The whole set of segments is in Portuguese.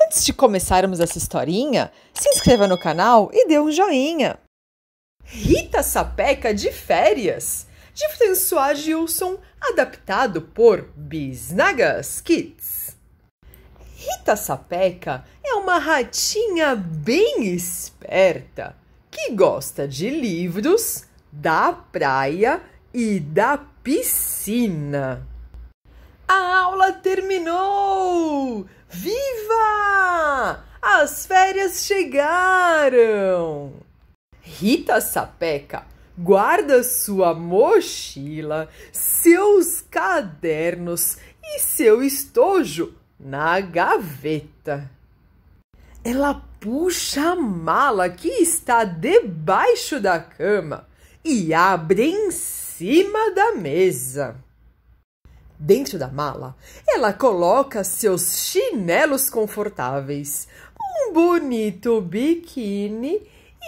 Antes de começarmos essa historinha, se inscreva no canal e dê um joinha. Rita Sapeca de Férias, de François Gilson, adaptado por Bisnagas Kids. Rita Sapeca é uma ratinha bem esperta que gosta de livros, da praia e da piscina. A aula terminou! Viva! As férias chegaram! Rita Sapeca guarda sua mochila, seus cadernos e seu estojo na gaveta. Ela puxa a mala que está debaixo da cama e abre em cima da mesa. Dentro da mala, ela coloca seus chinelos confortáveis, um bonito biquíni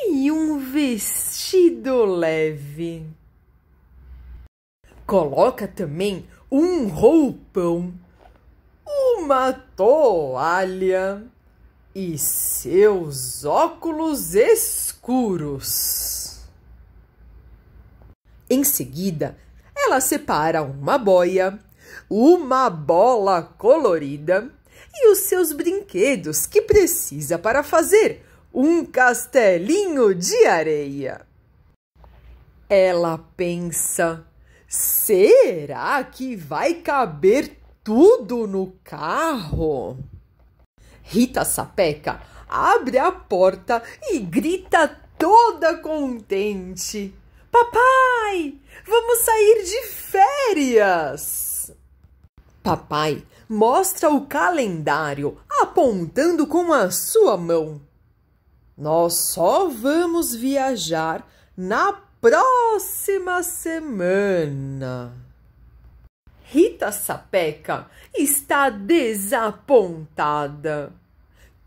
e um vestido leve. Coloca também um roupão, uma toalha e seus óculos escuros. Em seguida, ela separa uma boia, uma bola colorida e os seus brinquedos que precisa para fazer um castelinho de areia. Ela pensa: será que vai caber tudo no carro? Rita Sapeca abre a porta e grita toda contente: Papai, vamos sair de férias! Papai mostra o calendário apontando com a sua mão. Nós só vamos viajar na próxima semana. Rita Sapeca está desapontada.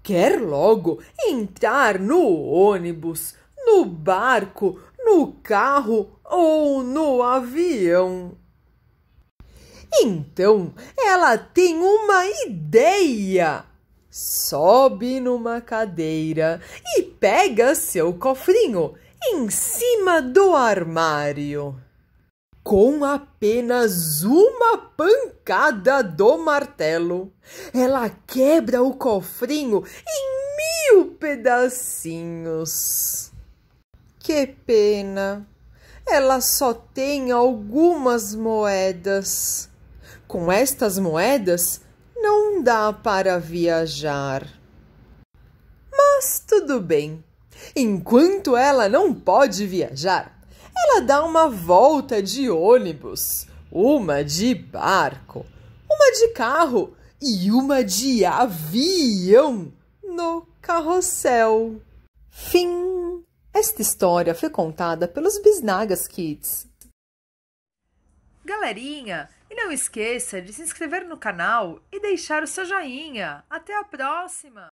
Quer logo entrar no ônibus, no barco, no carro ou no avião. Então ela tem uma ideia. Sobe numa cadeira e pega seu cofrinho em cima do armário. Com apenas uma pancada do martelo, ela quebra o cofrinho em mil pedacinhos. Que pena! Ela só tem algumas moedas. Com estas moedas não dá para viajar. Mas tudo bem. Enquanto ela não pode viajar, ela dá uma volta de ônibus, uma de barco, uma de carro e uma de avião no carrossel. Fim! Esta história foi contada pelos Bisnagas Kids. Galerinha, e não esqueça de se inscrever no canal e deixar o seu joinha. Até a próxima!